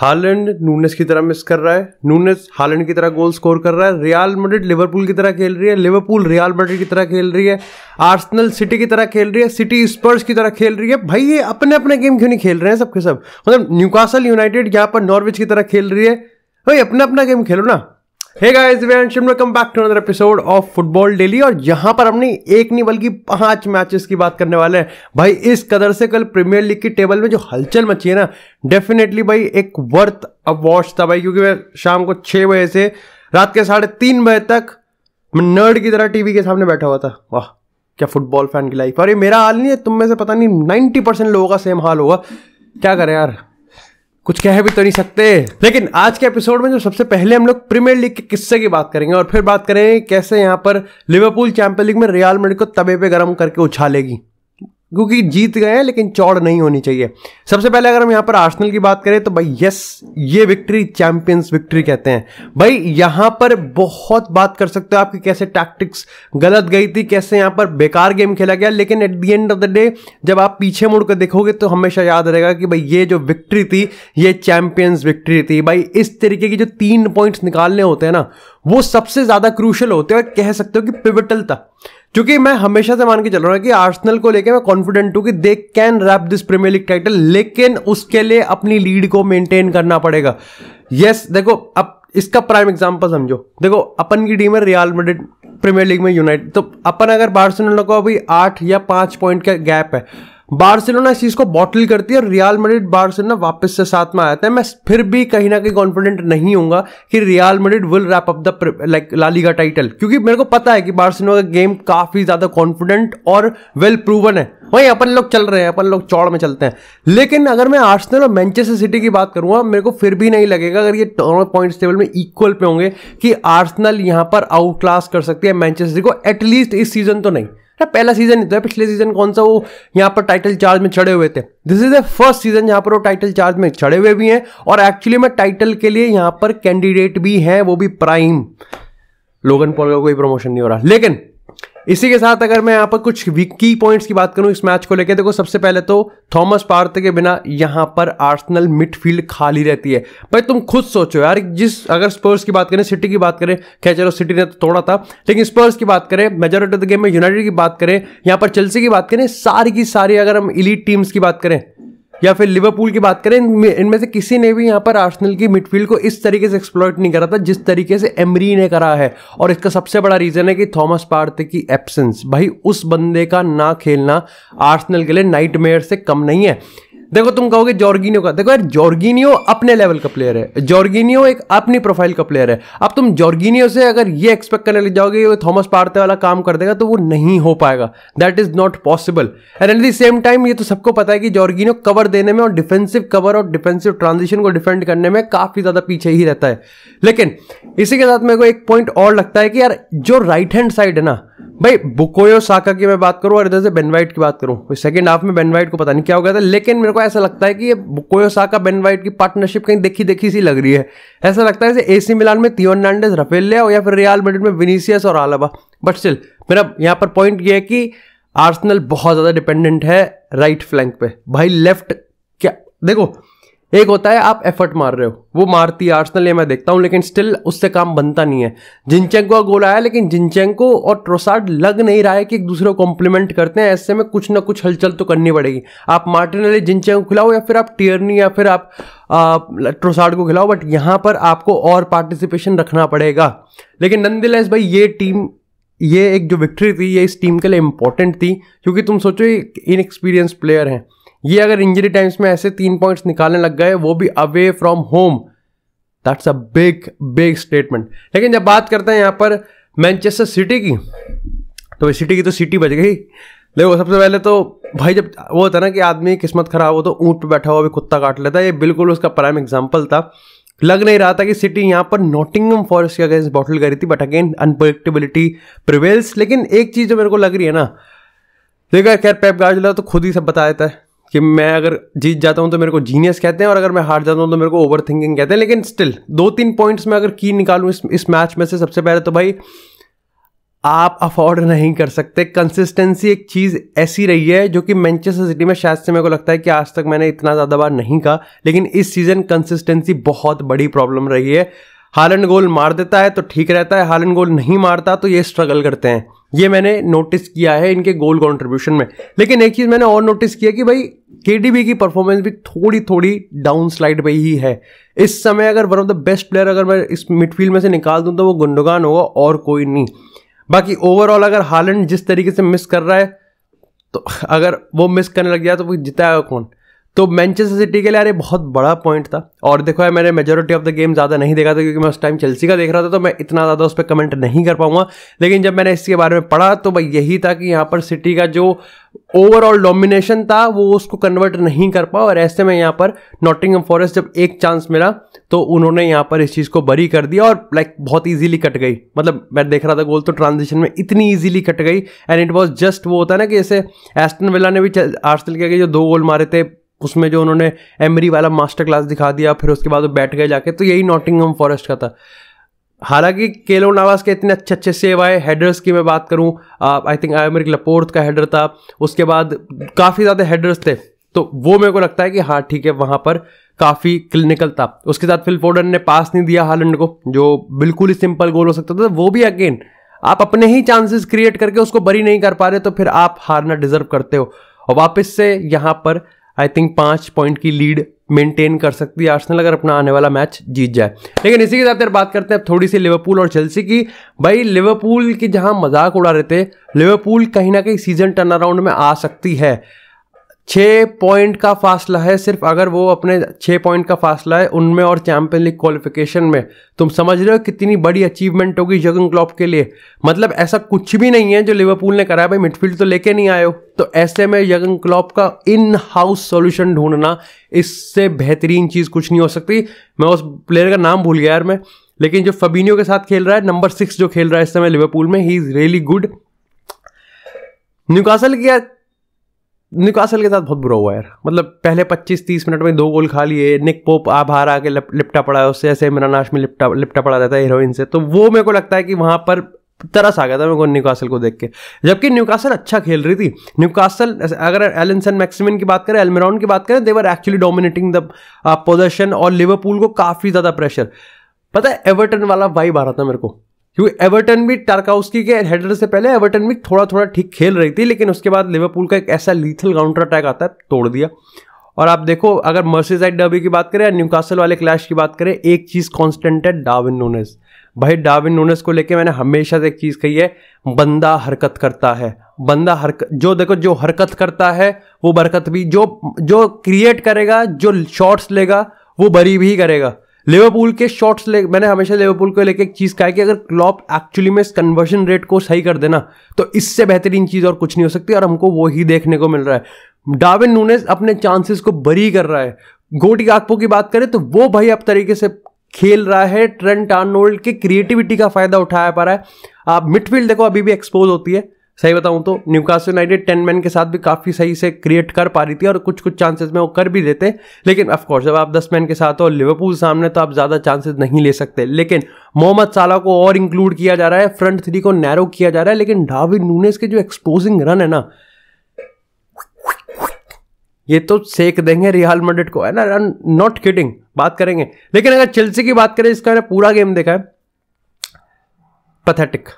Holland Nunes की तरह miss कर रहा है नूनेस हालैंड की तरह गोल स्कोर कर रहा है रियाल मड्रिड लिवरपूल की तरह खेल रही है लिवरपूल रियाल मड्रिड की तरह खेल रही है आर्सनल सिटी की तरह खेल रही है सिटी स्पर्स की तरह खेल रही है भाई ये अपने अपने गेम क्यों नहीं खेल रहे हैं सबके सब मतलब न्यूकासल यूनाइटेड यहाँ पर नॉर्विच की तरह खेल रही है भाई अपना अपना गेम खेलो ना hey guys welcome back to another episode of football daily और यहां पर हमने एक नहीं बल्कि पांच मैचेस की बात करने वाले हैं भाई इस कदर से कल प्रीमियर लीग की टेबल में जो हलचल मची है ना डेफिनेटली भाई एक वर्थ अब वॉच था भाई क्योंकि मैं शाम को छह बजे से रात के साढ़े तीन बजे तक मैं नर्ड की तरह टीवी के सामने बैठा हुआ था वाह क्या फुटबॉल फैन की लाइफ और ये मेरा हाल नहीं है तुम में से पता नहीं नाइन्टी परसेंट लोगों का सेम हाल होगा क्या करें यार कुछ कह भी तो नहीं सकते लेकिन आज के एपिसोड में जो सबसे पहले हम लोग प्रीमियर लीग के किस्से की बात करेंगे और फिर बात करेंगे कैसे यहाँ पर लिवरपूल चैंपियन लीग में रियाल मेड को तबे पे गर्म करके उछालेगी क्योंकि जीत गए लेकिन चौड़ नहीं होनी चाहिए सबसे पहले अगर हम यहाँ पर आर्सेनल की बात करें तो भाई यस ये विक्ट्री चैंपियंस विक्ट्री कहते हैं भाई यहाँ पर बहुत बात कर सकते हो आपकी कैसे टैक्टिक्स गलत गई थी कैसे यहाँ पर बेकार गेम खेला गया लेकिन at the end of the day जब आप पीछे मुड़कर देखोगे तो हमेशा याद रहेगा कि भाई ये जो विक्ट्री थी ये चैंपियंस विक्ट्री थी भाई इस तरीके की जो तीन पॉइंट्स निकालने होते हैं ना वो सबसे ज़्यादा क्रूशल होते हैं और कह सकते हो कि पिविटल था क्योंकि मैं हमेशा से मान के चल रहा हूँ कि आर्सनल को लेकर मैं कॉन्फिडेंट हूँ कि they can wrap this Premier League title लेकिन उसके लिए अपनी लीड को मेंटेन करना पड़ेगा यस yes, देखो अब इसका प्राइम एग्जाम्पल समझो देखो अपन की टीम है रियल मेडिड प्रीमियर लीग में यूनाइटेड तो अपन अगर बार्सिलोना को अभी आठ या पाँच पॉइंट का गैप है बार्सिलोना इस चीज को बॉटल करती है और रियल मेडिड बार्सिलोना वापस से साथ में आया है मैं फिर भी कहीं ना कहीं कॉन्फिडेंट नहीं हूँ कि Real Madrid will wrap up the like LaLiga title क्योंकि मेरे को पता है कि बार्सिलोना का गेम काफी ज्यादा कॉन्फिडेंट और वेल प्रूवन है वहीं अपन लोग चल रहे हैं अपन लोग चौड़ में चलते हैं लेकिन अगर मैं आर्सेनल और मैनचेस्टर सिटी की बात करूंगा मेरे को फिर भी नहीं लगेगा अगर ये दोनों पॉइंट्स टेबल में इक्वल पे होंगे कि आर्सेनल यहां पर आउट क्लास कर सकती है मैनचेस्टर सिटी को एटलीस्ट इस सीजन तो नहीं पहला सीजन नहीं था पिछले सीजन कौन सा वो यहाँ पर टाइटल चार्ज में चढ़े हुए थे this is the first season जहाँ पर वो टाइटल चार्ज में चढ़े हुए भी हैं और एक्चुअली में टाइटल के लिए यहाँ पर कैंडिडेट भी हैं वो भी प्राइम लोगन पॉल का कोई प्रमोशन नहीं हो रहा लेकिन इसी के साथ अगर मैं यहाँ पर कुछ की पॉइंट्स की बात करूँ इस मैच को लेकर देखो सबसे पहले तो थॉमस पार्थ के बिना यहाँ पर आर्सनल मिडफील्ड खाली रहती है भाई तुम खुद सोचो यार जिस अगर स्पर्स की बात करें सिटी की बात करें क्या चलो सिटी ने तो थोड़ा था लेकिन स्पर्स की बात करें मेजोरिटी ऑफ द गेम में यूनाइटेड की बात करें यहाँ पर चेल्सी की बात करें सारी की सारी अगर हम इलीट टीम्स की बात करें या फिर लिवरपूल की बात करें इनमें से किसी ने भी यहाँ पर आर्सनल की मिडफील्ड को इस तरीके से एक्सप्लोइट नहीं करा था जिस तरीके से एमरी ने करा है और इसका सबसे बड़ा रीज़न है कि थॉमस पार्थ की एब्सेंस भाई उस बंदे का ना खेलना आर्सनल के लिए नाइट से कम नहीं है देखो तुम कहोगे जॉर्गिनियो का देखो यार जॉर्गिनियो अपने लेवल का प्लेयर है जॉर्गिनियो एक अपनी प्रोफाइल का प्लेयर है अब तुम जॉर्गिनियो से अगर ये एक्सपेक्ट करने लग जाओगे ये थॉमस पार्ते वाला काम कर देगा तो वो नहीं हो पाएगा that is not possible and at the same time ये तो सबको पता है कि जॉर्गिनियो कवर देने में और डिफेंसिव कवर और डिफेंसिव ट्रांजिशन को डिफेंड करने में काफी ज्यादा पीछे ही रहता है लेकिन इसी के साथ मेरे को एक पॉइंट और लगता है कि यार जो राइट हैंड साइड है ना भाई बुकोयो साका की मैं बात करूँ और इधर से बेनवाइट की बात करूँ सेकंड हाफ में बेनवाइट को पता नहीं क्या हो गया था लेकिन मेरे को ऐसा लगता है कि ये बुकोयो साका बेनवाइट की पार्टनरशिप कहीं देखी देखी सी लग रही है ऐसा लगता है जैसे एसी मिलान में रफेल ले या फिर रियाल मेडिट में विनीसियस और आलाबा बट स्टिल मेरा यहाँ पर पॉइंट ये है कि आर्सनल बहुत ज़्यादा डिपेंडेंट है राइट फ्लैंक पे भाई लेफ्ट क्या देखो एक होता है आप एफर्ट मार रहे हो वो मारती है आर्सनल ये मैं देखता हूँ लेकिन स्टिल उससे काम बनता नहीं है जिनचेंको का गोल आया लेकिन जिनचेंको और ट्रोसार्ड लग नहीं रहा है कि एक दूसरे को कॉम्प्लीमेंट करते हैं ऐसे में कुछ ना कुछ हलचल तो करनी पड़ेगी आप मार्टिनली जिनचेंको खिलाओ या फिर आप टियरनी या फिर आप ट्रोसार्ड को खिलाओ बट यहाँ पर आपको और पार्टिसिपेशन रखना पड़ेगा लेकिन नंदिलेस भाई ये टीम ये एक जो विक्ट्री थी ये इस टीम के लिए इंपॉर्टेंट थी क्योंकि तुम सोचो इनएक्सपीरियंस प्लेयर हैं ये अगर इंजरी टाइम्स में ऐसे तीन पॉइंट्स निकालने लग गए वो भी away from home that's a big big statement लेकिन जब बात करते हैं यहां पर मैनचेस्टर सिटी की तो सिटी की तो सिटी बच गई देखो सबसे पहले तो भाई जब वो होता ना कि आदमी किस्मत खराब हो तो ऊँट पे बैठा हुआ भी कुत्ता काट लेता है ये बिल्कुल उसका प्राइम एग्जाम्पल था लग नहीं रहा था कि सिटी यहाँ पर नोटिंगम फॉरेस्ट के अगेंस्ट बॉटल करी थी बट अगेन अनप्रडिक्टेबिलिटी प्रिवेल्स लेकिन एक चीज़ जो मेरे को लग रही है ना देखा खैर पैप गार्जुला तो खुद ही सब बता देता है कि मैं अगर जीत जाता हूँ तो मेरे को जीनियस कहते हैं और अगर मैं हार जाता हूँ तो मेरे को ओवर थिंकिंग कहते हैं लेकिन स्टिल दो तीन पॉइंट्स में अगर की निकालूँ इस इस मैच में से सबसे पहले तो भाई आप अफोर्ड नहीं कर सकते कंसिस्टेंसी एक चीज़ ऐसी रही है जो कि मैनचेस्टर सिटी में शायद से मेरे को लगता है कि आज तक मैंने इतना ज़्यादा बार नहीं कहा लेकिन इस सीज़न कंसिस्टेंसी बहुत बड़ी प्रॉब्लम रही है हालन गोल मार देता है तो ठीक रहता है हालन गोल नहीं मारता तो ये स्ट्रगल करते हैं ये मैंने नोटिस किया है इनके गोल कॉन्ट्रीब्यूशन में लेकिन एक चीज़ मैंने और नोटिस किया कि भाई के की परफॉर्मेंस भी थोड़ी थोड़ी डाउन स्लाइड पर ही है इस समय अगर one of the best player अगर मैं इस मिडफील्ड में से निकाल दूँ तो वो गुंडगान होगा और कोई नहीं बाकी ओवरऑल अगर हालन जिस तरीके से मिस कर रहा है तो अगर वो मिस करने लग गया तो वो जिताएगा कौन तो मैनचेस्टर सिटी के लिए अरे बहुत बड़ा पॉइंट था और देखो यार मैंने मेजोरिटी ऑफ द गेम ज़्यादा नहीं देखा था क्योंकि मैं उस टाइम चेल्सी का देख रहा था तो मैं इतना ज़्यादा उस पर कमेंट नहीं कर पाऊंगा लेकिन जब मैंने इसके बारे में पढ़ा तो भाई यही था कि यहाँ पर सिटी का जो ओवरऑल डोमिनेशन था वो उसको कन्वर्ट नहीं कर पाओ और ऐसे में यहाँ पर नॉटिंग फॉरेस्ट जब एक चांस मिला तो उन्होंने यहाँ पर इस चीज़ को बरी कर दिया और लाइक बहुत ईजिली कट गई मतलब मैं देख रहा था गोल तो ट्रांजिशन में इतनी ईजिली कट गई एंड इट वॉज जस्ट वो होता ना कि जैसे एस्टन विला ने भी आर्सल के जो दो गोल मारे थे उसमें जो उन्होंने एमरी वाला मास्टर क्लास दिखा दिया फिर उसके बाद वो बैठ गए जाके तो यही नॉटिंगम फॉरेस्ट का था हालांकि केलो नावास के इतने अच्छे अच्छे सेव आए हेडर्स की मैं बात करूं आई थिंक आयमरिक लपोर्थ का हेडर था उसके बाद काफ़ी ज़्यादा हेडर्स थे तो वो मेरे को लगता है कि हाँ ठीक है वहाँ पर काफ़ी क्लिनिकल था उसके साथ फिल फोर्डन ने पास नहीं दिया हालैंड को जो बिल्कुल ही सिंपल गोल हो सकता था वो भी अगेन आप अपने ही चांसेस क्रिएट करके उसको बरी नहीं कर पा रहे तो फिर आप हारना डिजर्व करते हो और वापस से यहाँ पर आई थिंक पाँच पॉइंट की लीड मेंटेन कर सकती है आर्सेनल अगर अपना आने वाला मैच जीत जाए लेकिन इसी के साथ बात करते हैं अब थोड़ी सी लिवरपूल और चेल्सी की भाई लिवरपूल की जहां मजाक उड़ा रहे थे लिवरपूल कहीं ना कहीं सीजन टर्न अराउंड में आ सकती है छः पॉइंट का फासला है सिर्फ अगर वो अपने छः पॉइंट का फासला है उनमें और चैंपियन लीग क्वालिफिकेशन में तुम समझ रहे हो कितनी बड़ी अचीवमेंट होगी जगन क्लॉप के लिए मतलब ऐसा कुछ भी नहीं है जो लिवरपूल ने कराया भाई मिडफील्ड तो लेके नहीं आए हो तो ऐसे में जगन क्लॉप का इन हाउस सोल्यूशन ढूंढना इससे बेहतरीन चीज़ कुछ नहीं हो सकती मैं उस प्लेयर का नाम भूल गया यार मैं लेकिन जो फबीनियो के साथ खेल रहा है नंबर सिक्स जो खेल रहा है इस समय लिवरपूल में he is really good Newcastle की निकासल के साथ बहुत बुरा हुआ यार मतलब पहले 25-30 मिनट में दो गोल खा लिए निक पोप आभार आके लिप, लिपटा पड़ा है उससे ऐसे मेरा नाश में लिपटा लिपटा पड़ा रहता है हीरोइन से तो वो मेरे को लगता है कि वहाँ पर तरस आ गया था मेरे को न्यूकासल को देख के जबकि न्यूकासल अच्छा खेल रही थी न्यूकासल अगर एलिनसन मैक्सिमिन की बात करें एलमेरॉन की बात करें they were actually dominating the position और लिवरपूल को काफ़ी ज़्यादा प्रेशर पता है एवर्टन वाला वाइब आ रहा था मेरे को क्योंकि एवर्टन भी टारकाउस्की के हेडर से पहले एवर्टन भी थोड़ा थोड़ा ठीक खेल रही थी लेकिन उसके बाद लिवरपूल का एक ऐसा लीथल काउंटर अटैक आता है तोड़ दिया और आप देखो अगर मर्सीजाइड डर्बी की बात करें या न्यूकासल वाले क्लैश की बात करें एक चीज़ कॉन्स्टेंट है डाविन नूनेस भाई डाविन नूनेस को लेके मैंने हमेशा से एक चीज़ कही है बंदा हरकत करता है बंदा हरकत जो देखो जो हरकत करता है वो बरकत भी जो जो क्रिएट करेगा जो शॉट्स लेगा वो बरी भी करेगा लिवरपूल के शॉट्स ले मैंने हमेशा लिवरपूल को लेकर एक चीज़ कहा है कि अगर क्लॉप एक्चुअली में इस कन्वर्जन रेट को सही कर देना तो इससे बेहतरीन चीज़ और कुछ नहीं हो सकती और हमको वो ही देखने को मिल रहा है डाविन नूनेस अपने चांसेस को बरी कर रहा है गोटी काकपो की बात करें तो वो भाई अब तरीके से खेल रहा है ट्रेंट आर्नोल्ड के क्रिएटिविटी का फ़ायदा उठाया पा रहा है आप मिडफील्ड देखो अभी भी एक्सपोज होती है सही बताऊं तो न्यूकास यूनाइटेड टेन मैन के साथ भी काफ़ी सही से क्रिएट कर पा रही थी और कुछ कुछ चांसेस में वो कर भी देते लेकिन ऑफकोर्स जब आप दस मैन के साथ हो लिवरपूल सामने तो आप ज़्यादा चांसेस नहीं ले सकते लेकिन मोहम्मद साला को और इंक्लूड किया जा रहा है फ्रंट थ्री को नैरो किया जा रहा है लेकिन डाविन नूनेस के जो एक्सपोजिंग रन है ना ये तो सेक देंगे रिहाल मंडेट को है ना रन नॉट किडिंग बात करेंगे लेकिन अगर चेल्सी की बात करें इसका पूरा गेम देखा है पथेटिक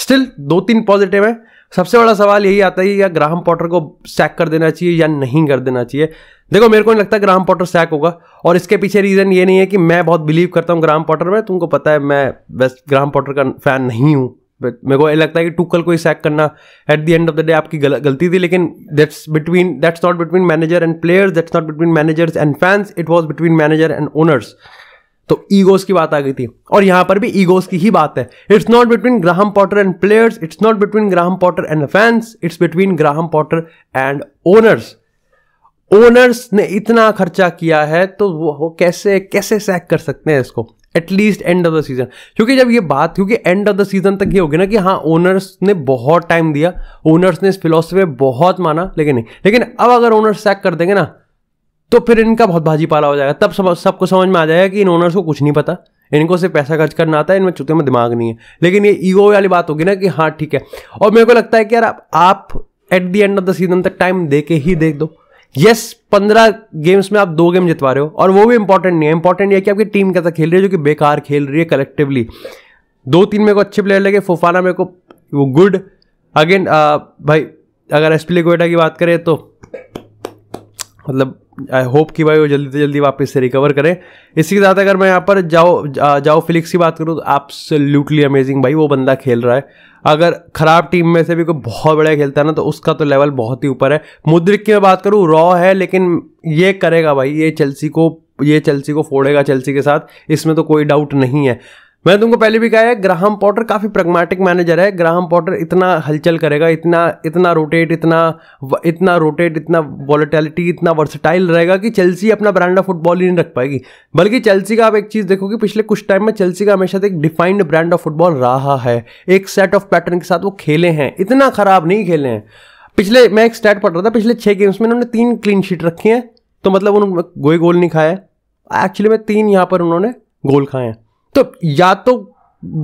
स्टिल दो तीन पॉजिटिव है सबसे बड़ा सवाल यही आता है कि क्या ग्राहम पॉटर को सैक कर देना चाहिए या नहीं कर देना चाहिए देखो मेरे को नहीं लगता ग्राहम पॉटर सैक होगा और इसके पीछे रीज़न ये नहीं है कि मैं बहुत बिलीव करता हूँ ग्राहम पॉटर में तुमको पता है मैं बेस्ट ग्राहम पॉटर का फैन नहीं हूँ मेरे को ये लगता है कि टूकल को ही सैक करना at the end of the day आपकी गल, गलती थी लेकिन that's between that's not between manager and players that's not between managers and fans it was between manager and owners तो ईगोस की बात आ गई थी और यहां पर भी ईगोस की ही बात है it's not between Graham Potter and players it's not between Graham Potter and fans it's between Graham Potter and owners owners ने इतना खर्चा किया है तो वो, वो कैसे कैसे सैक कर सकते हैं इसको at least end of the season क्योंकि जब ये बात क्योंकि एंड ऑफ द सीजन तक ये होगी ना कि हाँ ओनर्स ने बहुत टाइम दिया ओनर्स ने इस फिलोसफी में बहुत माना लेकिन नहीं लेकिन अब अगर ओनर्स सैक कर देंगे ना तो फिर इनका बहुत भाजी पाला हो जाएगा तब सब सबको समझ में आ जाएगा कि इन ओनर्स को कुछ नहीं पता इनको सिर्फ पैसा खर्च करना आता है इनमें चुके में दिमाग नहीं है लेकिन ये ईगो वाली बात होगी ना कि हाँ ठीक है और मेरे को लगता है कि यार आप at the end of the season तक टाइम दे के ही देख दो यस पंद्रह गेम्स में आप दो गेम जितवा रहे हो और वो भी इंपॉर्टेंट नहीं है इंपॉर्टेंट ये कि आपकी टीम कैसा खेल रही है जो कि बेकार खेल रही है कलेक्टिवली दो तीन मेरे को अच्छे प्लेयर लगे फोफाना मेरे को वो गुड अगेन भाई अगर एसपी गोयटा की बात करें तो मतलब आई होप कि भाई वो जल्दी से जल्दी वापस से रिकवर करें इसी के साथ अगर मैं यहाँ पर जाओ जा, जाओ फिलिक्स की बात करूँ तो आप सल्यूटली अमेजिंग भाई वो बंदा खेल रहा है अगर खराब टीम में से भी कोई बहुत बढ़िया खेलता है ना तो उसका तो लेवल बहुत ही ऊपर है मुद्रिक की मैं बात करूँ रॉ है लेकिन ये करेगा भाई ये चेल्सी को ये चेल्सी को फोड़ेगा चेल्सी के साथ इसमें तो कोई डाउट नहीं है मैं तुमको पहले भी कहा है ग्राहम पॉटर काफ़ी प्रगमेटिक मैनेजर है ग्राहम पॉटर इतना हलचल करेगा इतना इतना रोटेट इतना इतना रोटेट इतना वॉलिटैलिटी इतना वर्सटाइल रहेगा कि चेल्सी अपना ब्रांड ऑफ फुटबॉल ही नहीं रख पाएगी बल्कि चेल्सी का आप एक चीज़ देखोगे पिछले कुछ टाइम में चेल्सी का हमेशा एक डिफाइंड ब्रांड ऑफ फुटबॉल रहा है एक सेट ऑफ पैटर्न के साथ वो खेले हैं इतना खराब नहीं खेले हैं पिछले मैं एक स्टैट पढ़ रहा था पिछले छः गेम्स में उन्होंने तीन क्लीन शीट रखी हैं तो मतलब उन्होंने गोई गोल नहीं खाया एक्चुअली में तीन यहाँ पर उन्होंने गोल खाए हैं तो या तो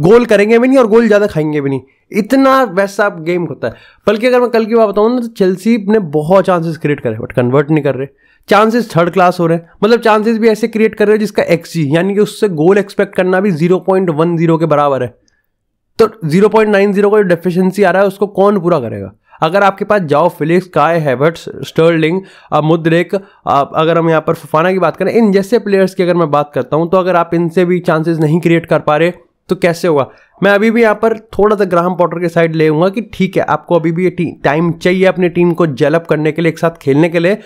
गोल करेंगे भी नहीं और गोल ज़्यादा खाएंगे भी नहीं इतना वैसा गेम होता है बल्कि अगर मैं कल की बात बताऊँ ना तो चेल्सी ने बहुत चांसेस क्रिएट करे बट कन्वर्ट नहीं कर रहे चांसेस थर्ड क्लास हो रहे हैं मतलब चांसेस भी ऐसे क्रिएट कर रहे हैं जिसका एक्स यानी कि उससे गोल एक्सपेक्ट करना भी जीरो पॉइंट वन जीरो के बराबर है तो जीरो पॉइंट नाइन जीरो का जो डेफिशिएंसी आ रहा है उसको कौन पूरा करेगा अगर आपके पास जाओ फिलिक्स काय हैवर्ट्स स्टर्लिंग मुद्रिक अगर हम यहाँ पर फुफाना की बात करें इन जैसे प्लेयर्स की अगर मैं बात करता हूँ तो अगर आप इनसे भी चांसेस नहीं क्रिएट कर पा रहे तो कैसे होगा मैं अभी भी यहाँ पर थोड़ा सा ग्राहम पॉटर के साइड ले लूँगा कि ठीक है आपको अभी भी टाइम चाहिए अपनी टीम को जेलअप करने के लिए एक साथ खेलने के लिए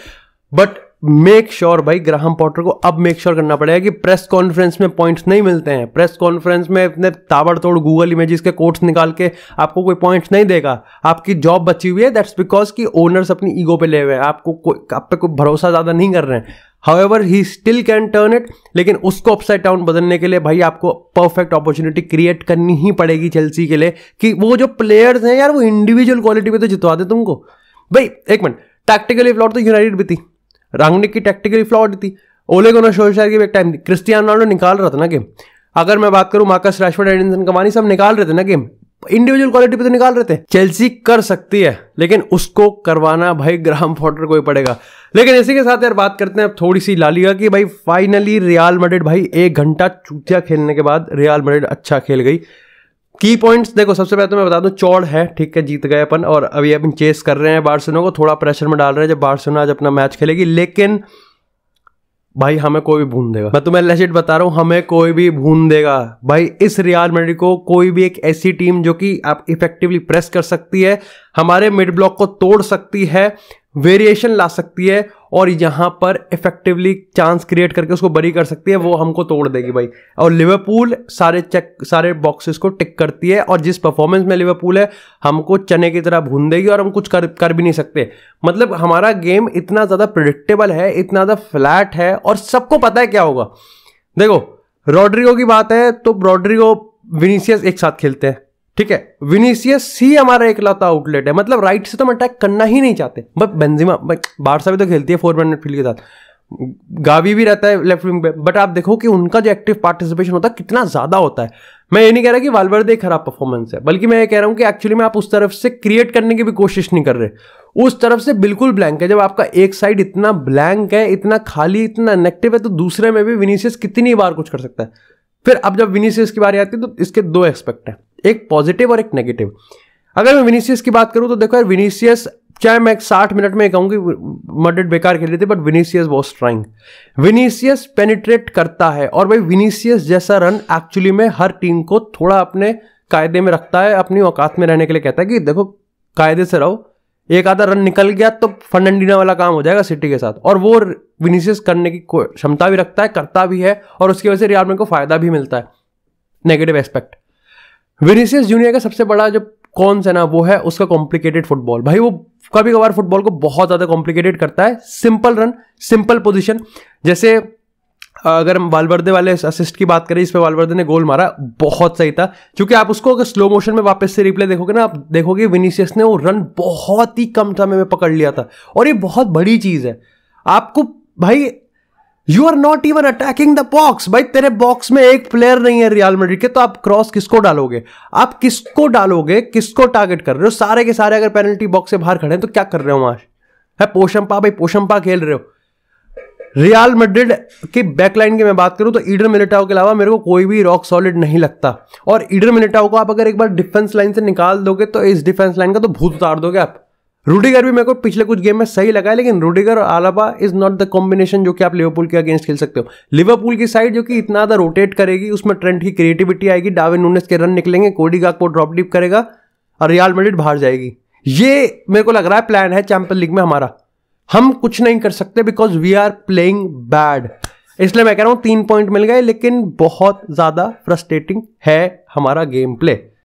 बट मेक श्योर भाई ग्राहम पॉटर को अब मेक श्योर करना पड़ेगा कि प्रेस कॉन्फ्रेंस में पॉइंट्स नहीं मिलते हैं प्रेस कॉन्फ्रेंस में इतने ताबड़तोड़ गूगल इमेजेस के कोट्स निकाल के आपको कोई पॉइंट्स नहीं देगा आपकी जॉब बची हुई है दैट्स बिकॉज कि ओनर्स अपनी ईगो पे ले हुए हैं आपको कोई आप पे कोई भरोसा ज़्यादा नहीं कर रहे हैं however he still can turn it लेकिन उसको अपसाइड डाउन बदलने के लिए भाई आपको परफेक्ट अपॉर्चुनिटी क्रिएट करनी ही पड़ेगी चेल्सी के लिए कि वो जो प्लेयर्स हैं यार वो इंडिविजुअल क्वालिटी में तो जितवा दे तुमको भाई एक मिनट टैक्टिकली फ्लॉट तो यूनाइटेड भी थी रांगनिक की टैक्टिकली फ्लॉड थी ओले को ना शोशायर की एक टाइम थी क्रिस्टियानो रोनाल्डो निकाल रहा था ना गेम अगर मैं बात करूं मार्कस रैशफोर्ड एडिनसन कमानी सब निकाल रहे थे ना गेम इंडिविजुअल क्वालिटी पे तो निकाल रहे थे चेल्सी कर सकती है लेकिन उसको करवाना भाई ग्राम फोटर को ही पड़ेगा लेकिन इसी के साथ यार बात करते हैं अब थोड़ी सी लालिगा की भाई फाइनली रियाल मडेड भाई एक घंटा चूतिया खेलने के बाद रियाल मडेड अच्छा खेल गई की पॉइंट्स देखो सबसे पहले तो मैं बता दूं चौड़ है ठीक है जीत गए अपन और अभी अपन चेस कर रहे हैं बार्सिलोना को थोड़ा प्रेशर में डाल रहे हैं जब बार्सिलोना आज अपना मैच खेलेगी लेकिन भाई हमें कोई भी भून देगा मैं तुम्हें लेजिट बता रहा हूँ हमें कोई भी भून देगा भाई इस रियाल मेड्रिड को कोई भी एक ऐसी टीम जो कि आप इफेक्टिवली प्रेस कर सकती है हमारे मिड ब्लॉक को तोड़ सकती है वेरिएशन ला सकती है और यहाँ पर इफेक्टिवली चांस क्रिएट करके उसको बरी कर सकती है वो हमको तोड़ देगी भाई और लिवरपूल सारे चेक सारे बॉक्सेस को टिक करती है और जिस परफॉर्मेंस में लिवरपूल है हमको चने की तरह भून देगी और हम कुछ कर कर भी नहीं सकते मतलब हमारा गेम इतना ज़्यादा प्रडिक्टेबल है इतना ज़्यादा फ्लैट है और सबको पता है क्या होगा देखो रॉड्रिगो की बात है तो रॉड्रिगो विनीसियस एक साथ खेलते हैं ठीक है विनीसियस ही हमारा एकलौता आउटलेट है मतलब राइट से तो हम अटैक करना ही नहीं चाहते बट बेंजिमा से भी तो खेलती है फोर हंड्रेड फील्ड के साथ गावी भी रहता है लेफ्ट विंग पे बट आप देखो कि उनका जो एक्टिव पार्टिसिपेशन होता है कितना ज़्यादा होता है मैं ये नहीं कह रहा कि वालवर्दे खराब परफॉर्मेंस है बल्कि मैं ये कह रहा हूं कि एक्चुअली में आप उस तरफ से क्रिएट करने की भी कोशिश नहीं कर रहे उस तरफ से बिल्कुल ब्लैंक है जब आपका एक साइड इतना ब्लैंक है इतना खाली इतना नेगेटिव है तो दूसरे में भी विनीसियस कितनी बार कुछ कर सकता है फिर अब जब विनीसियस की बारी आती है तो इसके दो एस्पेक्ट हैं एक पॉजिटिव और एक नेगेटिव अगर मैं विनीसियस की बात करूं तो देखो यार विनीसियस चाहे मैं साठ मिनट में कहूंगी कि मडेड बेकार खेल रही थी but Vinicius was trying Vinicius penetrate करता है और भाई विनीसियस जैसा रन एक्चुअली में हर टीम को थोड़ा अपने कायदे में रखता है अपनी औकात में रहने के लिए कहता है कि देखो कायदे से रहो एक आधा रन निकल गया तो फर्नंडीना वाला काम हो जाएगा सिटी के साथ और वो विनीसियस करने की क्षमता भी रखता है करता भी है और उसकी वजह से रियाल को फायदा भी मिलता है नेगेटिव एस्पेक्ट विनीसियस जूनियर का सबसे बड़ा जो कौन सा ना वो है उसका कॉम्प्लिकेटेड फुटबॉल भाई वो कभी कभार फुटबॉल को बहुत ज़्यादा कॉम्प्लिकेटेड करता है सिंपल रन सिंपल पोजिशन जैसे अगर हम वालवर्दे वाले असिस्ट की बात करें इस पर वालवर्दे ने गोल मारा बहुत सही था क्योंकि आप उसको अगर स्लो मोशन में वापस से रिप्ले देखोगे ना आप देखोगे विनीसियस ने वो रन बहुत ही कम समय में पकड़ लिया था और ये बहुत बड़ी चीज़ है आपको भाई you are not even attacking the box भाई तेरे बॉक्स में एक प्लेयर नहीं है रियल मेड्रिड के तो आप क्रॉस किसको डालोगे आप किसको डालोगे किसको टारगेट कर रहे हो सारे के सारे अगर पेनल्टी बॉक्स से बाहर खड़े हैं तो क्या कर रहे हो वहां है पोशंपा भाई पोशंपा खेल रहे हो रियल मेड्रिड की बैकलाइन की मैं बात करूं तो ईडर मिलिटाओ के अलावा मेरे को कोई भी रॉक सॉलिड नहीं लगता और ईडर मिलिटाओ को आप अगर एक बार डिफेंस लाइन से निकाल दोगे तो इस डिफेंस लाइन का तो भूत उतार दोगे आप रूडीगर भी मेरे को पिछले कुछ गेम में सही लगा है लेकिन रूडीगर और Alaba is not the combination जो कि आप लिवरपूल के अगेंस्ट खेल सकते हो लिवरपूल की साइड जो कि इतना ज़्यादा रोटेट करेगी उसमें ट्रेंड की क्रिएटिविटी आएगी डाविन नूनस के रन निकलेंगे कोडी गाक को ड्रॉप डिप करेगा और रियाल मेडिट बाहर जाएगी ये मेरे को लग रहा है प्लान है चैंपियन लीग में हमारा हम कुछ नहीं कर सकते because we are playing bad इसलिए मैं कह रहा हूँ तीन पॉइंट मिल गए लेकिन बहुत ज़्यादा फ्रस्ट्रेटिंग है हमारा गेम प्ले